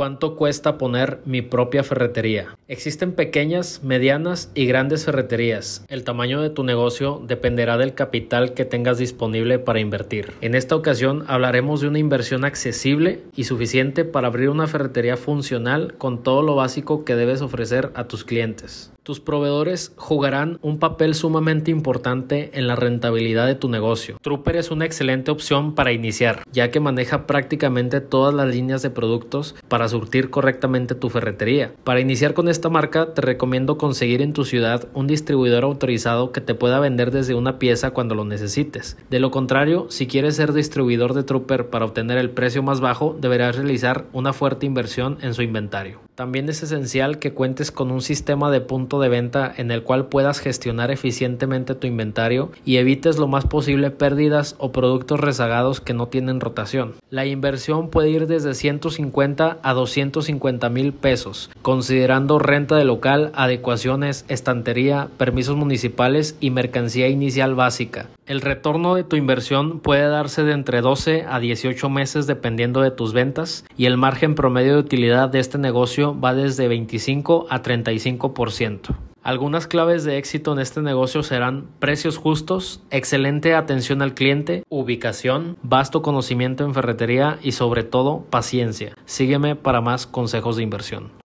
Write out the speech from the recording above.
¿Cuánto cuesta poner mi propia ferretería? Existen pequeñas, medianas y grandes ferreterías. El tamaño de tu negocio dependerá del capital que tengas disponible para invertir. En esta ocasión hablaremos de una inversión accesible y suficiente para abrir una ferretería funcional con todo lo básico que debes ofrecer a tus clientes. Tus proveedores jugarán un papel sumamente importante en la rentabilidad de tu negocio. Trooper es una excelente opción para iniciar, ya que maneja prácticamente todas las líneas de productos para surtir correctamente tu ferretería. Para iniciar con esta marca, te recomiendo conseguir en tu ciudad un distribuidor autorizado que te pueda vender desde una pieza cuando lo necesites. De lo contrario, si quieres ser distribuidor de Trooper para obtener el precio más bajo, deberás realizar una fuerte inversión en su inventario. También es esencial que cuentes con un sistema de punto de venta en el cual puedas gestionar eficientemente tu inventario y evites lo más posible pérdidas o productos rezagados que no tienen rotación. La inversión puede ir desde 150 a 250 mil pesos, considerando renta de local, adecuaciones, estantería, permisos municipales y mercancía inicial básica. El retorno de tu inversión puede darse de entre 12 a 18 meses dependiendo de tus ventas y el margen promedio de utilidad de este negocio va desde 25 a 35%. Algunas claves de éxito en este negocio serán precios justos, excelente atención al cliente, ubicación, vasto conocimiento en ferretería y sobre todo paciencia. Sígueme para más consejos de inversión.